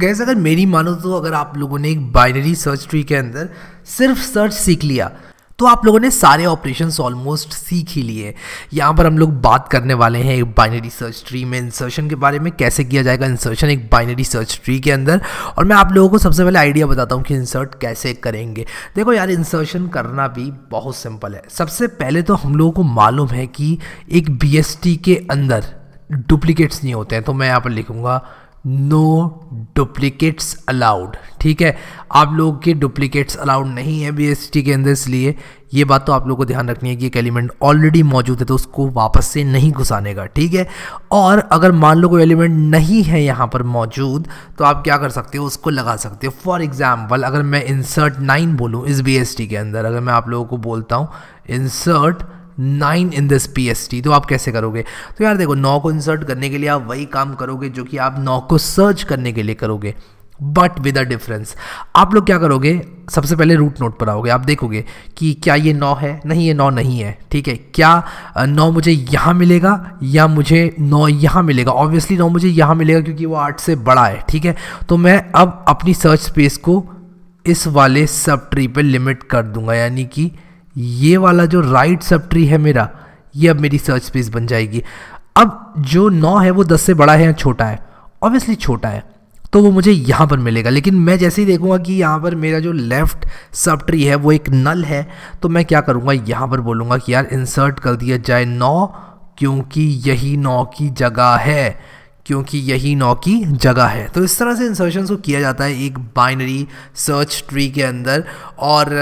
gas अगर मेरी मानो तो अगर आप लोगों ने एक बाइनरी सर्च ट्री के अंदर सिर्फ सर्च सीख लिया तो आप लोगों ने सारे ऑपरेशन ऑलमोस्ट सीख ही लिए यहाँ पर हम लोग बात करने वाले हैं एक बाइनरी सर्च ट्री में इंसर्शन के बारे में कैसे किया जाएगा इंसर्शन एक बाइनरी सर्च ट्री के अंदर और मैं आप लोगों को सबसे पहले आइडिया बताता हूँ कि इंसर्ट कैसे करेंगे देखो यार इंसर्शन करना भी बहुत सिंपल है सबसे पहले तो हम लोगों को मालूम है कि एक बी के अंदर डुप्लीकेट्स नहीं होते हैं तो मैं यहाँ पर लिखूँगा नो डुप्लीकेट्स अलाउड ठीक है आप लोगों के डुप्लीकेट्स अलाउड नहीं है बी के अंदर इसलिए ये बात तो आप लोगों को ध्यान रखनी है कि एक एलिमेंट ऑलरेडी मौजूद है तो उसको वापस से नहीं घुसाने का ठीक है और अगर मान लो कोई एलिमेंट नहीं है यहाँ पर मौजूद तो आप क्या कर सकते हो उसको लगा सकते हो फॉर एग्ज़ाम्पल अगर मैं इंसर्ट नाइन बोलूँ इस बी के अंदर अगर मैं आप लोगों को बोलता हूँ insert nine in this P S T तो आप कैसे करोगे तो यार देखो नौ को इंसर्ट करने के लिए आप वही काम करोगे जो कि आप नौ को सर्च करने के लिए करोगे बट विद अ डिफरेंस आप लोग क्या करोगे सबसे पहले रूट नोट पर आओगे आप देखोगे कि क्या ये नौ है नहीं ये नौ नहीं है ठीक है क्या नौ मुझे यहाँ मिलेगा या मुझे नौ यहाँ मिलेगा ऑब्वियसली नौ मुझे यहाँ मिलेगा क्योंकि वो आठ से बड़ा है ठीक है तो मैं अब अपनी सर्च स्पेस को इस वाले सब ट्री पर लिमिट कर दूंगा यानी कि ये वाला जो राइट सब ट्री है मेरा ये अब मेरी सर्च स्पेस बन जाएगी अब जो नौ है वो दस से बड़ा है या छोटा है ऑब्वियसली छोटा है तो वो मुझे यहाँ पर मिलेगा लेकिन मैं जैसे ही देखूंगा कि यहाँ पर मेरा जो लेफ़्ट सब ट्री है वो एक नल है तो मैं क्या करूँगा यहाँ पर बोलूँगा कि यार इंसर्ट कर दिया जाए नौ क्योंकि यही नौ की जगह है क्योंकि यही नौ की जगह है तो इस तरह से इंसर्शन को किया जाता है एक बाइनरी सर्च ट्री के अंदर और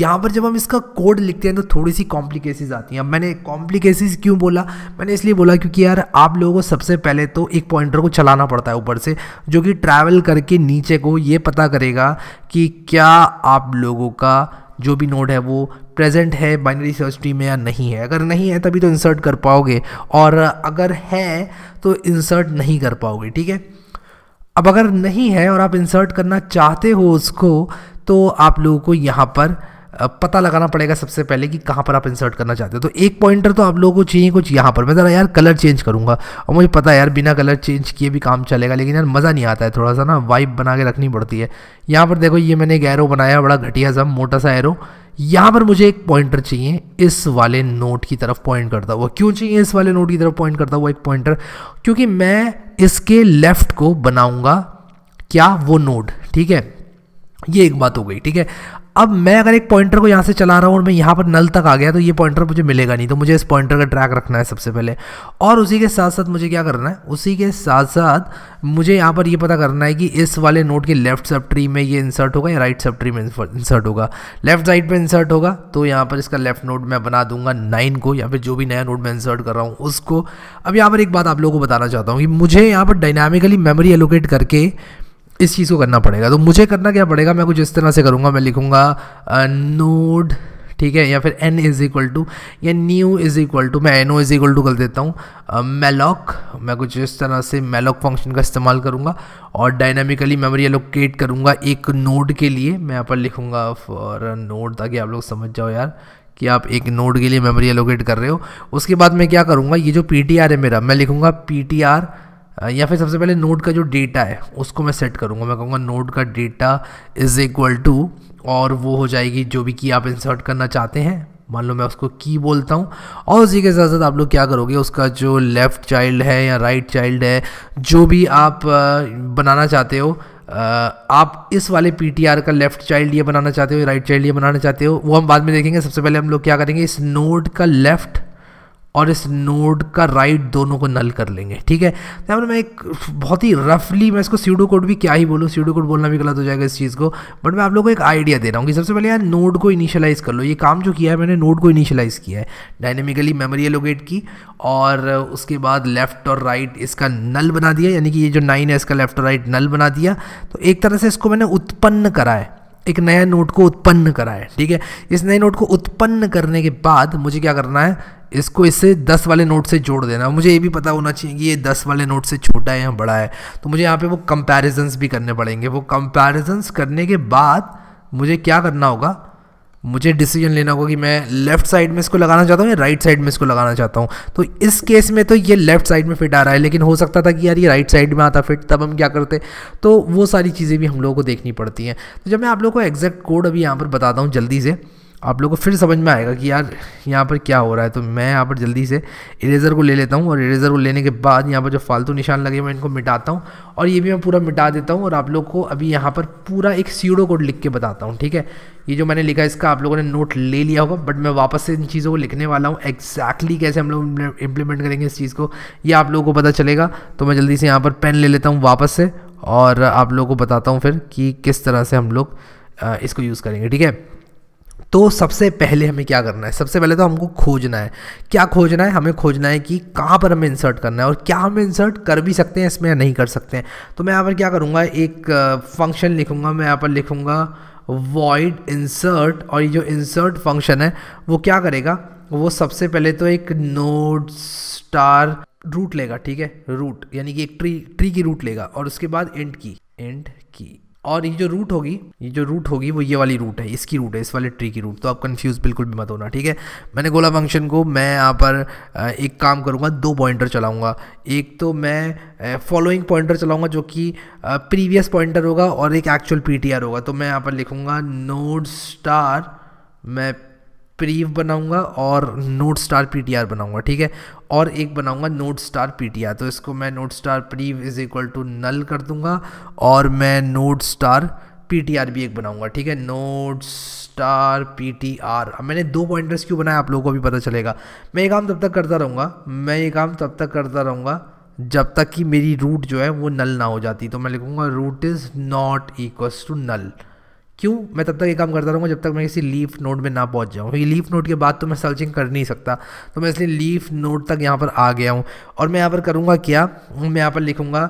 यहाँ पर जब हम इसका कोड लिखते हैं तो थोड़ी सी कॉम्प्लिकेसीज आती हैं अब मैंने कॉम्प्लिकेसीज क्यों बोला मैंने इसलिए बोला क्योंकि यार आप लोगों को सबसे पहले तो एक पॉइंटर को चलाना पड़ता है ऊपर से जो कि ट्रैवल करके नीचे को ये पता करेगा कि क्या आप लोगों का जो भी नोड है वो प्रेजेंट है बाइनरी सर्च ट्री में या नहीं है अगर नहीं है तभी तो इंसर्ट कर पाओगे और अगर है तो इंसर्ट नहीं कर पाओगे ठीक है अब अगर नहीं है और आप इंसर्ट करना चाहते हो उसको तो आप लोगों को यहाँ पर पता लगाना पड़ेगा सबसे पहले कि कहाँ पर आप इंसर्ट करना चाहते हो तो एक पॉइंटर तो आप लोगों को चाहिए कुछ यहाँ पर मैं ज़रा यार कलर चेंज करूँगा और मुझे पता है यार बिना कलर चेंज किए भी काम चलेगा लेकिन यार मज़ा नहीं आता है थोड़ा सा ना वाइब बना के रखनी पड़ती है यहाँ पर देखो ये मैंने एक एरो बनाया बड़ा घटिया सा मोटा सा एरो यहाँ पर मुझे एक पॉइंटर चाहिए इस वाले नोट की तरफ पॉइंट करता हुआ क्यों चाहिए इस वाले नोट की तरफ पॉइंट करता हुआ एक पॉइंटर क्योंकि मैं इसके लेफ्ट को बनाऊँगा क्या वो नोट ठीक है ये एक बात हो गई ठीक है अब मैं अगर एक पॉइंटर को यहाँ से चला रहा हूँ और मैं यहाँ पर नल तक आ गया तो ये पॉइंटर मुझे मिलेगा नहीं तो मुझे इस पॉइंटर का ट्रैक रखना है सबसे पहले और उसी के साथ साथ मुझे क्या करना है उसी के साथ साथ मुझे यहाँ पर ये पता करना है कि इस वाले नोट के लेफ्ट सब ट्री में ये इंसर्ट होगा या राइट सब ट्री में इंसर्ट होगा लेफ्ट साइड पर इंसर्ट होगा तो यहाँ पर इसका लेफ्ट नोट मैं बना दूंगा नाइन को या फिर जो भी नया नोट मैं इंसर्ट कर रहा हूँ उसको अब यहाँ पर एक बात आप लोगों को बताना चाहता हूँ कि मुझे यहाँ पर डायनामिकली मेमोरी एलोकेट करके इस चीज़ को करना पड़ेगा तो मुझे करना क्या पड़ेगा मैं कुछ इस तरह से करूँगा मैं लिखूँगा नोड ठीक है या फिर n इज़ इक्वल टू या न्यू इज़ इक्वल टू मैं N O is equal to कर देता हूँ मेलॉक मैं कुछ इस तरह से मेलॉक फंक्शन का इस्तेमाल करूँगा और डायनामिकली मेमोरी एलोकेट करूँगा एक नोड के लिए मैं यहाँ पर लिखूँगा फॉर नोड ताकि आप लोग समझ जाओ यार कि आप एक नोड के लिए मेमोरी एलोकेट कर रहे हो उसके बाद मैं क्या करूँगा ये जो पी टी आर है मेरा मैं लिखूँगा पी टी आर या फिर सबसे पहले नोड का जो डेटा है उसको मैं सेट करूँगा मैं कहूँगा नोड का डेटा इज़ इक्वल टू और वो हो जाएगी जो भी की आप इंसर्ट करना चाहते हैं मान लो मैं उसको की बोलता हूँ और उसी के साथ साथ आप लोग क्या करोगे उसका जो लेफ़्ट चाइल्ड है या राइट right चाइल्ड है जो भी आप बनाना चाहते हो आप इस वाले पी का लेफ़्ट चाइल्ड ये बनाना चाहते हो राइट चाइल्ड ये बनाना चाहते हो वो हम बाद में देखेंगे सबसे पहले हम लोग क्या करेंगे इस नोड का लेफ़्ट और इस नोड का राइट दोनों को नल कर लेंगे ठीक है तो यहाँ पर मैं एक बहुत ही रफली मैं इसको सीडो कोड भी क्या ही बोलूँ सीडो कोड बोलना भी गलत हो जाएगा इस चीज़ को बट मैं आप लोगों को एक आइडिया दे रहा हूँ कि सबसे पहले यार नोड को इनिशियलाइज़ कर लो ये काम जो किया है मैंने नोड को इनिशियलाइज़ किया है डायनेमिकली मेमोरी एलोकेट की और उसके बाद लेफ्ट और राइट इसका नल बना दिया यानी कि ये जो नाइन है इसका लेफ्ट और राइट नल बना दिया तो एक तरह से इसको मैंने उत्पन्न करा है एक नया नोट को उत्पन्न करा है ठीक है इस नए नोट को उत्पन्न करने के बाद मुझे क्या करना है इसको इससे दस वाले नोट से जोड़ देना मुझे ये भी पता होना चाहिए कि ये दस वाले नोट से छोटा है या बड़ा है तो मुझे यहाँ पे वो कंपेरिजन्स भी करने पड़ेंगे वो कंपेरिजन्स करने के बाद मुझे क्या करना होगा मुझे डिसीजन लेना होगा कि मैं लेफ्ट साइड में इसको लगाना चाहता हूँ या राइट साइड में इसको लगाना चाहता हूँ तो इस केस में तो ये लेफ्ट साइड में फिट आ रहा है लेकिन हो सकता था कि यार ये राइट साइड में आता फिट तब हम क्या करते तो वो सारी चीज़ें भी हम लोगों को देखनी पड़ती हैं तो जब मैं आप लोगों को एग्जैक्ट कोड अभी यहाँ पर बताता हूँ जल्दी से आप लोग को फिर समझ में आएगा कि यार यहाँ पर क्या हो रहा है तो मैं यहाँ पर जल्दी से इरेज़र को ले लेता हूँ और इरेज़र को लेने के बाद यहाँ पर जो फालतू निशान लगे मैं इनको मिटाता हूँ और ये भी मैं पूरा मिटा देता हूँ और आप लोग को अभी यहाँ पर पूरा एक सीडो कोड लिख के बताता हूँ ठीक है ये जो मैंने लिखा इसका आप लोगों ने नोट ले लिया होगा बट मैं वापस से इन चीज़ों को लिखने वाला हूँ एक्जैक्टली कैसे हम लोग इम्प्लीमेंट करेंगे इस चीज़ को ये आप लोगों को पता चलेगा तो मैं जल्दी से यहाँ पर पेन ले लेता हूँ वापस से और आप लोगों को बताता हूँ फिर कि किस तरह से हम लोग इसको यूज़ करेंगे ठीक है तो सबसे पहले हमें क्या करना है सबसे पहले तो हमको खोजना है क्या खोजना है हमें खोजना है कि कहाँ पर हमें इंसर्ट करना है और क्या हम इंसर्ट कर भी सकते हैं इसमें या नहीं कर सकते हैं तो मैं यहाँ पर क्या करूँगा एक फंक्शन लिखूँगा मैं यहाँ पर लिखूँगा void इंसर्ट और ये जो इंसर्ट फंक्शन है वो क्या करेगा वो सबसे पहले तो एक node स्टार रूट लेगा ठीक है रूट यानी कि एक ट्री tree की रूट लेगा और उसके बाद इंट की इंट की और ये जो रूट होगी ये जो रूट होगी वो ये वाली रूट है इसकी रूट है इस वाले ट्री की रूट तो आप कन्फ्यूज़ बिल्कुल भी मत होना ठीक है मैंने गोला फंक्शन को मैं यहाँ पर एक काम करूँगा दो पॉइंटर चलाऊँगा एक तो मैं फॉलोइंग पॉइंटर चलाऊँगा जो कि प्रीवियस पॉइंटर होगा और एक एक्चुअल पी होगा तो मैं यहाँ पर लिखूँगा नोड स्टार मैं प्रीव बनाऊंगा और नोट स्टार पी बनाऊंगा ठीक है और एक बनाऊंगा नोट स्टार पी तो इसको मैं node star prev is equal to null कर दूंगा और मैं नोट स्टार पी भी एक बनाऊंगा ठीक है node star P T R मैंने दो पॉइंटर्स क्यों बनाया आप लोगों को भी पता चलेगा मैं ये काम तब तक करता रहूँगा मैं ये काम तब तक करता रहूँगा जब तक कि मेरी रूट जो है वो नल ना हो जाती तो मैं लिखूँगा root is not equal to null क्यों मैं तब तक ये काम करता रहूँगा जब तक मैं किसी लीफ नोड में ना पहुँच जाऊँ क्योंकि लीफ नोड के बाद तो मैं सर्चिंग कर नहीं सकता तो मैं इसलिए लीफ नोड तक यहाँ पर आ गया हूँ और मैं यहाँ पर करूँगा क्या मैं यहाँ पर लिखूँगा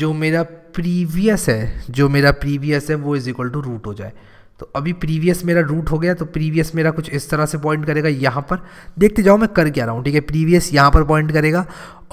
जो मेरा प्रीवियस है जो मेरा प्रीवियस है वो इज़ इक्वल टू रूट हो जाए तो अभी प्रीवियस मेरा रूट हो गया तो प्रीवियस मेरा कुछ इस तरह से पॉइंट करेगा यहाँ पर देखते जाओ मैं कर क्या रहा हूँ ठीक है प्रीवियस यहाँ पर पॉइंट करेगा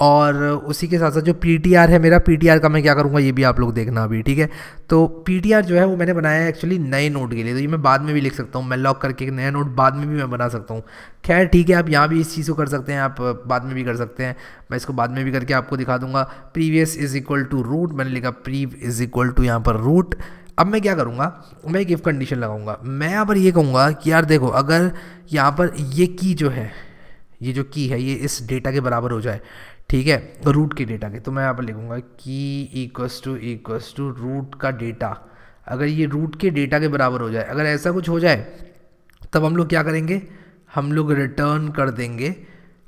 और उसी के साथ साथ जो पी है मेरा पी का मैं क्या करूँगा ये भी आप लोग देखना अभी ठीक है तो पी जो है वो मैंने बनाया है एक्चुअली नए नोट के लिए तो ये मैं बाद में भी लिख सकता हूँ मैं लॉक करके एक नया नोट बाद में भी मैं बना सकता हूँ खैर ठीक है आप यहाँ भी इस चीज़ को कर सकते हैं आप बाद में भी कर सकते हैं मैं इसको बाद में भी करके आपको दिखा दूंगा previous is equal to root मैंने लिखा प्रीव इज़ इक्वल टू यहाँ पर रूट अब मैं क्या करूँगा मैं एक इफ़ कंडीशन लगाऊंगा मैं यहाँ पर ये कहूँगा कि यार देखो अगर यहाँ पर ये की जो है ये जो की है ये इस डेटा के बराबर हो जाए ठीक है तो रूट के डेटा के तो मैं यहाँ पर लिखूँगा key equals to equals to root का डेटा अगर ये रूट के डेटा के बराबर हो जाए अगर ऐसा कुछ हो जाए तब हम लोग क्या करेंगे हम लोग रिटर्न कर देंगे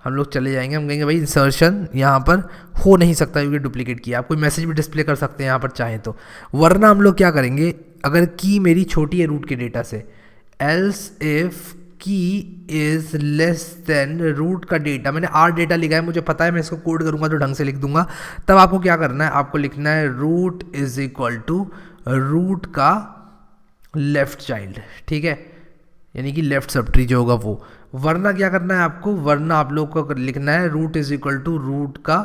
हम लोग चले जाएंगे हम कहेंगे भाई इंसर्शन यहाँ पर हो नहीं सकता क्योंकि डुप्लीकेट की आप कोई मैसेज भी डिस्प्ले कर सकते हैं यहाँ पर चाहें तो वरना हम लोग क्या करेंगे अगर की मेरी छोटी है रूट के डेटा से else if key is less than root का डेटा मैंने आर डेटा लिखा है मुझे पता है मैं इसको कोड करूँगा तो ढंग से लिख दूंगा तब आपको क्या करना है आपको लिखना है root is equal to root का लेफ़्ट चाइल्ड ठीक है यानी कि लेफ्ट सब ट्री जो होगा वो वरना क्या करना है आपको वरना आप लोग को लिखना है root is equal to root का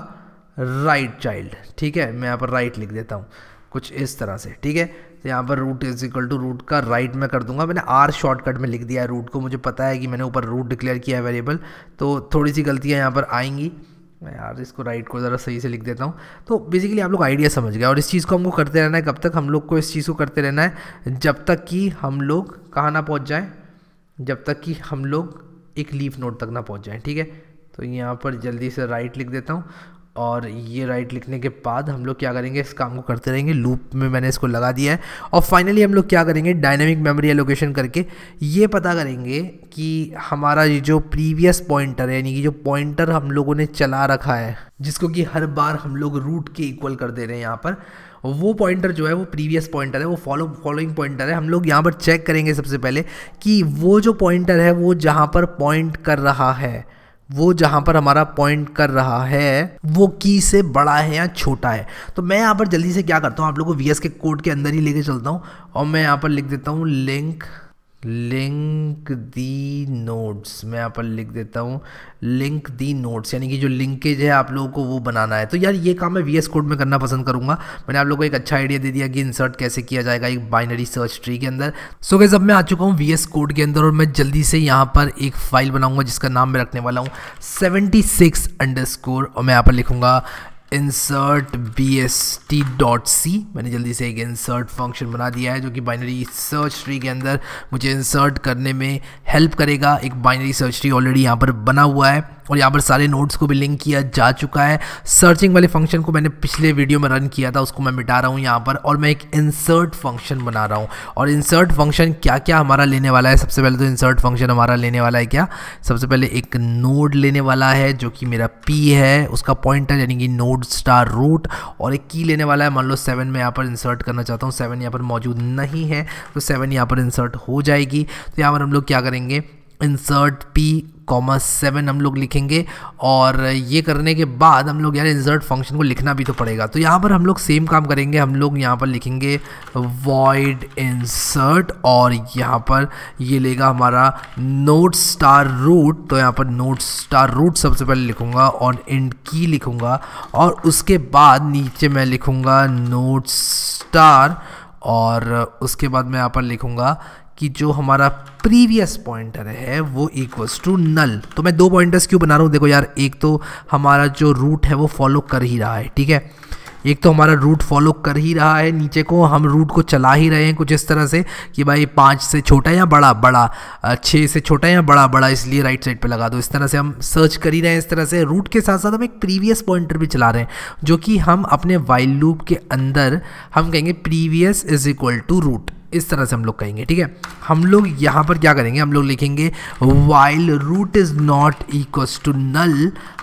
राइट चाइल्ड ठीक है मैं यहाँ पर राइट लिख देता हूँ कुछ इस तरह से ठीक है तो यहाँ पर root is equal to root का राइट मैं कर दूंगा मैंने आर शॉर्टकट में लिख दिया है रूट को मुझे पता है कि मैंने ऊपर रूट डिक्लेयर किया है वेरिएबल तो थोड़ी सी गलतियाँ यहाँ पर आएंगी मैं यार इसको राइट को ज़रा सही से लिख देता हूँ तो बेसिकली आप लोग आइडिया समझ गए और इस चीज़ को हमको करते रहना है कब तक हम लोग को इस चीज़ को करते रहना है जब तक कि हम लोग कहाँ ना पहुँच जाएँ जब तक कि हम लोग एक लीफ नोट तक ना पहुँच जाएँ ठीक है तो यहाँ पर जल्दी से राइट लिख देता हूँ और ये राइट लिखने के बाद हम लोग क्या करेंगे इस काम को करते रहेंगे लूप में मैंने इसको लगा दिया है और फाइनली हम लोग क्या करेंगे डायनेमिक मेमोरी एलोकेशन करके ये पता करेंगे कि हमारा ये जो प्रीवियस पॉइंटर है यानी कि जो पॉइंटर हम लोगों ने चला रखा है जिसको कि हर बार हम लोग रूट के इक्वल कर दे रहे हैं यहाँ पर वो पॉइंटर जो है वो प्रीवियस पॉइंटर है वो फॉलो फॉलोइंग पॉइंटर है हम लोग यहाँ पर चेक करेंगे सबसे पहले कि वो जो पॉइंटर है वो जहाँ पर पॉइंट कर रहा है वो जहाँ पर हमारा पॉइंट कर रहा है वो की से बड़ा है या छोटा है तो मैं यहाँ पर जल्दी से क्या करता हूँ आप लोगों को वी के कोड के अंदर ही लेके चलता हूँ और मैं यहाँ पर लिख देता हूँ लिंक लिंक दी नोट्स मैं यहाँ पर लिख देता हूँ लिंक दी नोट्स यानी कि जो लिंकेज है आप लोगों को वो बनाना है तो यार ये काम मैं वी एस कोड में करना पसंद करूँगा मैंने आप लोगों को एक अच्छा आइडिया दे दिया कि इंसर्ट कैसे किया जाएगा एक बाइनरी सर्च ट्री के अंदर सो गए अब मैं आ चुका हूँ वी एस कोड के अंदर और मैं जल्दी से यहाँ पर एक फाइल बनाऊँगा जिसका नाम मैं रखने वाला हूँ सेवेंटी सिक्स अंडर स्कोर और मैं यहाँ पर लिखूँगा insert B S T dot C मैंने जल्दी से एक इंसर्ट फंक्शन बना दिया है जो कि बाइनरी सर्च ट्री के अंदर मुझे इंसर्ट करने में हेल्प करेगा एक बाइनरी सर्च ट्री ऑलरेडी यहाँ पर बना हुआ है और यहाँ पर सारे नोट्स को भी लिंक किया जा चुका है सर्चिंग वाले फंक्शन को मैंने पिछले वीडियो में रन किया था उसको मैं मिटा रहा हूँ यहाँ पर और मैं एक इंसर्ट फंक्शन बना रहा हूँ और इंसर्ट फंक्शन क्या क्या हमारा लेने वाला है सबसे पहले तो इंसर्ट फंक्शन हमारा लेने वाला है क्या सबसे पहले एक नोड लेने वाला है जो कि मेरा पी है उसका पॉइंटर यानी कि नोड स्टार रूट और एक की लेने वाला है मान लो सेवन में यहाँ पर इंसर्ट करना चाहता हूँ सेवन यहाँ पर मौजूद नहीं है तो सेवन यहाँ पर इंसर्ट हो जाएगी तो यहाँ पर हम लोग क्या करेंगे इंसर्ट पी कॉमा सेवन हम लोग लिखेंगे और ये करने के बाद हम लोग यार इंसर्ट फंक्शन को लिखना भी तो पड़ेगा तो यहाँ पर हम लोग सेम काम करेंगे हम लोग यहाँ पर लिखेंगे वॉइड इंसर्ट और यहाँ पर ये लेगा हमारा नोट स्टार रूट तो यहाँ पर नोट स्टार रूट सबसे पहले लिखूँगा और इंड की लिखूँगा और उसके बाद नीचे मैं लिखूँगा नोट स्टार और उसके बाद मैं यहाँ पर लिखूँगा कि जो हमारा प्रीवियस पॉइंटर है वो इक्वल्स टू नल तो मैं दो पॉइंटर्स क्यों बना रहा हूँ देखो यार एक तो हमारा जो रूट है वो फॉलो कर ही रहा है ठीक है एक तो हमारा रूट फॉलो कर ही रहा है नीचे को हम रूट को चला ही रहे हैं कुछ इस तरह से कि भाई पाँच से छोटा या बड़ा बड़ा छः से छोटा या बड़ा बड़ा इसलिए राइट साइड पे लगा दो इस तरह से हम सर्च कर ही रहे हैं इस तरह से रूट के साथ साथ हम एक प्रीवियस पॉइंटर भी चला रहे हैं जो कि हम अपने वाइल लूप के अंदर हम कहेंगे previous is equal to root इस तरह से हम लोग कहेंगे ठीक है हम लोग यहाँ पर क्या करेंगे हम लोग लिखेंगे while root is not equal to null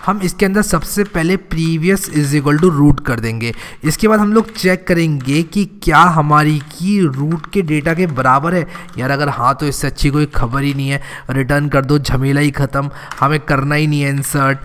हम इसके अंदर सबसे पहले previous is equal to root कर देंगे इसके बाद हम लोग चेक करेंगे कि क्या हमारी की रूट के डेटा के बराबर है यार अगर हाँ तो इससे अच्छी कोई खबर ही नहीं है रिटर्न कर दो झमेला ही ख़त्म हमें करना ही नहीं है इंसर्ट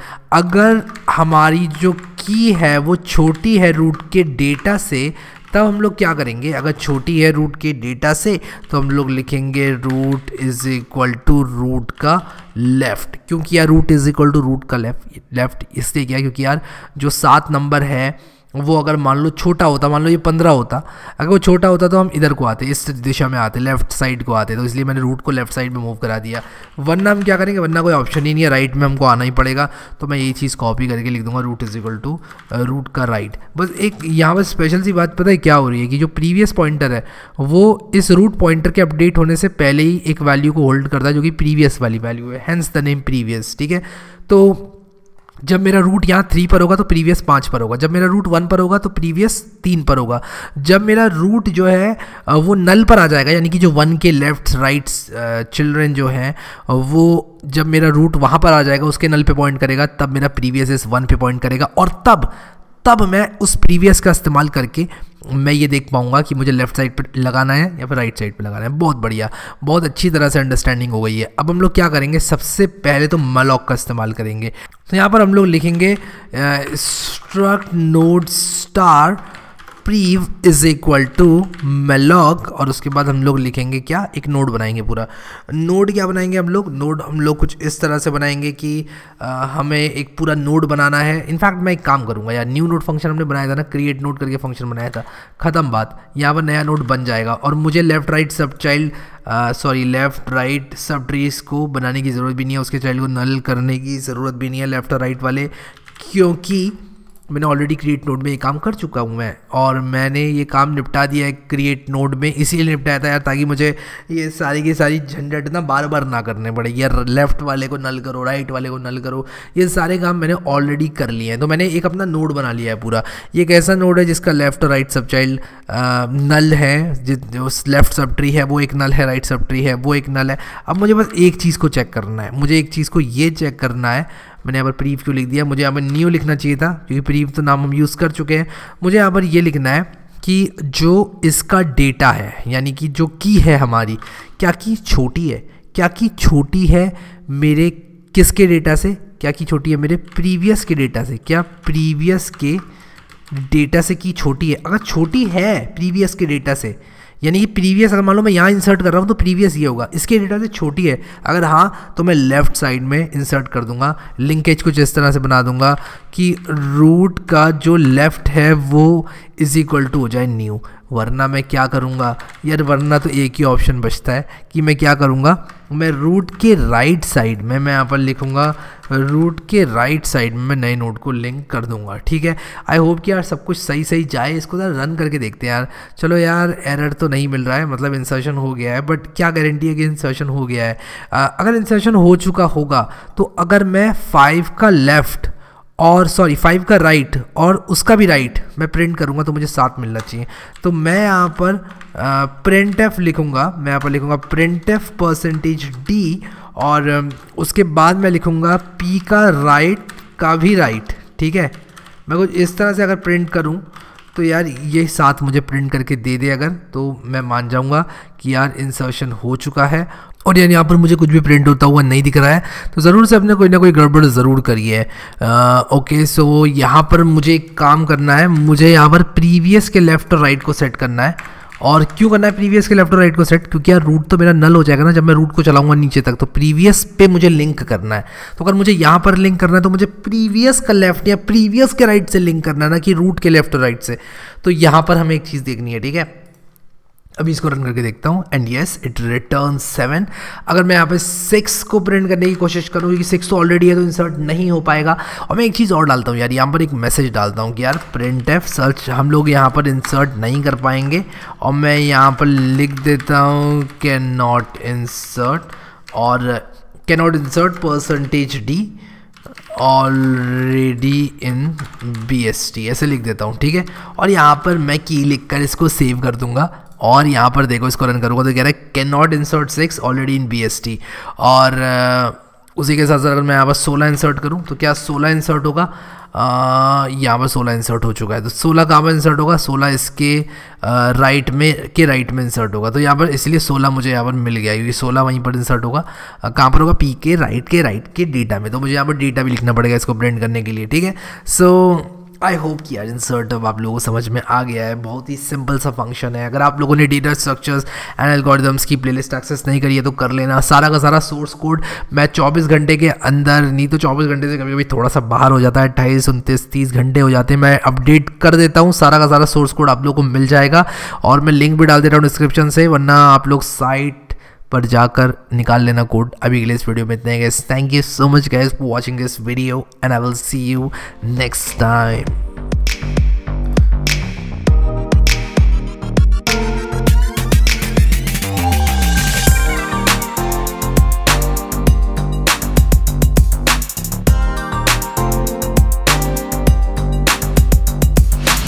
अगर हमारी जो की है वो छोटी है रूट के डेटा से तब हम लोग क्या करेंगे अगर छोटी है रूट के डेटा से तो हम लोग लिखेंगे root is equal to root का लेफ़्ट क्योंकि यार root is equal to root का लेफ़्ट लेफ़्ट इसलिए क्या क्योंकि यार जो सात नंबर है वो अगर मान लो छोटा होता मान लो ये पंद्रह होता अगर वो छोटा होता तो हम इधर को आते इस दिशा में आते लेफ्ट साइड को आते तो इसलिए मैंने रूट को लेफ्ट साइड में मूव करा दिया वरना हम क्या करेंगे वरना कोई ऑप्शन ही नहीं है राइट में हमको आना ही पड़ेगा तो मैं ये चीज़ कॉपी करके लिख दूंगा root is equal to root का राइट बस एक यहाँ पर स्पेशल सी बात पता है क्या हो रही है कि जो प्रीवियस पॉइंटर है वो इस रूट पॉइंटर के अपडेट होने से पहले ही एक वैल्यू को होल्ड करता है जो कि प्रीवियस वाली वैल्यू है हैंस द नेम प्रीवियस ठीक है तो जब मेरा रूट यहाँ थ्री पर होगा तो प्रीवियस पाँच पर होगा जब मेरा रूट वन पर होगा तो प्रीवियस तीन पर होगा जब मेरा रूट जो है वो नल पर आ जाएगा यानी कि जो वन के लेफ्ट राइट चिल्ड्रन जो हैं वो जब मेरा रूट वहाँ पर आ जाएगा उसके नल पे पॉइंट करेगा तब मेरा प्रीवियस इस वन पे पॉइंट करेगा और तब तब मैं उस प्रीवियस का इस्तेमाल करके मैं ये देख पाऊंगा कि मुझे लेफ्ट साइड पर लगाना है या फिर राइट साइड पर लगाना है बहुत बढ़िया बहुत अच्छी तरह से अंडरस्टैंडिंग हो गई है अब हम लोग क्या करेंगे सबसे पहले तो मलॉक का इस्तेमाल करेंगे तो यहाँ पर हम लोग लिखेंगे struct node star prev is equal to malloc और उसके बाद हम लोग लिखेंगे क्या एक नोड बनाएंगे पूरा नोड क्या बनाएंगे हम लोग नोड हम लोग कुछ इस तरह से बनाएंगे कि आ, हमें एक पूरा नोड बनाना है इनफैक्ट मैं एक काम करूँगा यार न्यू नोड फंक्शन हमने बनाया था ना क्रिएट नोड करके फंक्शन बनाया था ख़त्म बात यहाँ पर नया नोड बन जाएगा और मुझे left right sub child sorry left right sub trees को बनाने की ज़रूरत भी नहीं है उसके चाइल्ड को नल करने की ज़रूरत भी नहीं है लेफ्ट और राइट वाले क्योंकि मैंने ऑलरेडी क्रिएट नोड में ये काम कर चुका हूँ मैं और मैंने ये काम निपटा दिया है क्रिएट नोड में इसीलिए निपटाया था यार ताकि मुझे ये सारी की सारी झंझट ना बार बार ना करने पड़े यार लेफ्ट वाले को नल करो राइट वाले को नल करो ये सारे काम मैंने ऑलरेडी कर लिए हैं तो मैंने एक अपना नोड बना लिया है पूरा ये एक ऐसा नोड है जिसका लेफ्ट और राइट सब चाइल्ड नल है जिस लेफ्ट सब ट्री है वो एक नल है राइट सब ट्री है वो एक नल है अब मुझे बस एक चीज़ को चेक करना है मुझे एक चीज़ को ये चेक करना है मैंने यहाँ पर प्रीव क्यों लिख दिया मुझे यहाँ पर न्यू लिखना चाहिए था क्योंकि प्रीव तो नाम हम यूज़ कर चुके हैं मुझे यहाँ पर ये लिखना है कि जो इसका डेटा है यानी कि जो की है हमारी क्या की छोटी है क्या की छोटी है मेरे किसके डेटा से क्या की छोटी है मेरे प्रीवियस के डेटा से क्या प्रीवियस के डेटा से की छोटी है अगर छोटी है प्रीवियस के डेटा से यानी कि प्रीवियस अगर मान लो मैं यहाँ इंसर्ट कर रहा हूँ तो प्रीवियस ये होगा इसके डेटा से छोटी है अगर हाँ तो मैं लेफ्ट साइड में इंसर्ट कर दूंगा लिंकेज कुछ इस तरह से बना दूंगा कि रूट का जो लेफ़्ट है वो इज़ इक्वल टू हो जाए न्यू वरना मैं क्या करूँगा यार वरना तो एक ही ऑप्शन बचता है कि मैं क्या करूँगा मैं रूट के राइट साइड में मैं यहाँ पर लिखूँगा रूट के राइट साइड में मैं नए नोट को लिंक कर दूंगा ठीक है आई होप कि यार सब कुछ सही सही जाए इसको यार रन करके देखते हैं यार चलो यार एरर तो नहीं मिल रहा है मतलब इंसर्शन हो गया है बट क्या गारंटी है कि इंसर्शन हो गया है आ, अगर इंसर्शन हो चुका होगा तो अगर मैं फाइव का लेफ़्ट और सॉरी फाइव का राइट और उसका भी राइट मैं प्रिंट करूँगा तो मुझे सात मिलना चाहिए तो मैं यहाँ पर प्रिंट एफ लिखूँगा मैं यहाँ पर लिखूँगा प्रिंट एफ परसेंटेज डी और उसके बाद मैं लिखूँगा पी का राइट का भी राइट ठीक है मैं कुछ इस तरह से अगर प्रिंट करूँ तो यार ये साथ मुझे प्रिंट करके दे दे अगर तो मैं मान जाऊँगा कि यार इंसर्शन हो चुका है और यानी यहाँ पर मुझे कुछ भी प्रिंट होता हुआ नहीं दिख रहा है तो ज़रूर से अपने कोई ना कोई गड़बड़ ज़रूर करी है आ, ओके सो यहाँ पर मुझे एक काम करना है मुझे यहाँ पर प्रीवियस के लेफ़्ट और राइट को सेट करना है और क्यों करना है प्रीवियस के लेफ्ट और राइट को सेट क्योंकि यार रूट तो मेरा नल हो जाएगा ना जब मैं रूट को चलाऊंगा नीचे तक तो प्रीवियस पे मुझे लिंक करना है तो अगर मुझे यहाँ पर लिंक करना है तो मुझे प्रीवियस का लेफ्ट या प्रीवियस के राइट से लिंक करना है ना कि रूट के लेफ्ट और राइट से तो यहाँ पर हमें एक चीज़ देखनी है ठीक है अभी इसको रन करके देखता हूँ and yes it return seven अगर मैं यहाँ पे सिक्स को प्रिंट करने की कोशिश करूँ क्योंकि सिक्स तो ऑलरेडी है तो इंसर्ट नहीं हो पाएगा और मैं एक चीज़ और डालता हूँ यार यहाँ पर एक मैसेज डालता हूँ कि यार प्रिंट एफ सर्च हम लोग यहाँ पर इंसर्ट नहीं कर पाएंगे और मैं यहाँ पर लिख देता हूँ कैन नॉट इंसर्ट और can not insert percentage D already in B S T ऐसे लिख देता हूँ ठीक है और यहाँ पर मैं की लिख कर इसको सेव कर दूँगा और यहाँ पर देखो इसको रन करूँगा तो कह रहा है can not insert six already in B S T और उसी के साथ साथ अगर मैं यहाँ पर सोलह इंसर्ट करूँ तो क्या सोलह इंसर्ट होगा यहाँ पर सोलह इंसर्ट हो चुका है तो सोलह कहाँ पर इंसर्ट होगा सोलह इसके राइट में के राइट में इंसर्ट होगा तो यहाँ पर इसलिए सोलह मुझे यहाँ पर मिल गया क्योंकि सोलह वहीं पर इंसर्ट होगा कहाँ पर होगा पी के राइट के राइट के डेटा में तो मुझे यहाँ पर डेटा भी लिखना पड़ेगा इसको प्रिंट करने के लिए ठीक है सो so, आई होप कि आज इंसर्ट अब आप लोगों को समझ में आ गया है बहुत ही सिंपल सा फंक्शन है अगर आप लोगों ने डेटा स्ट्रक्चर्स एंड एल्गोरिदम्स की प्लेलिस्ट एक्सेस नहीं करी है तो कर लेना सारा का सारा सोर्स कोड मैं 24 घंटे के अंदर नहीं तो 24 घंटे से कभी कभी थोड़ा सा बाहर हो जाता है अट्ठाईस उनतीस तीस घंटे हो जाते हैं मैं अपडेट कर देता हूँ सारा का सारा सोर्स कोड आप लोग को मिल जाएगा और मैं लिंक भी डाल देता हूँ डिस्क्रिप्शन से वरना आप लोग साइट पर जाकर निकाल लेना कोड अभी लिए इस वीडियो में इतने guys thank you so much guys for watching this video and I will see you next time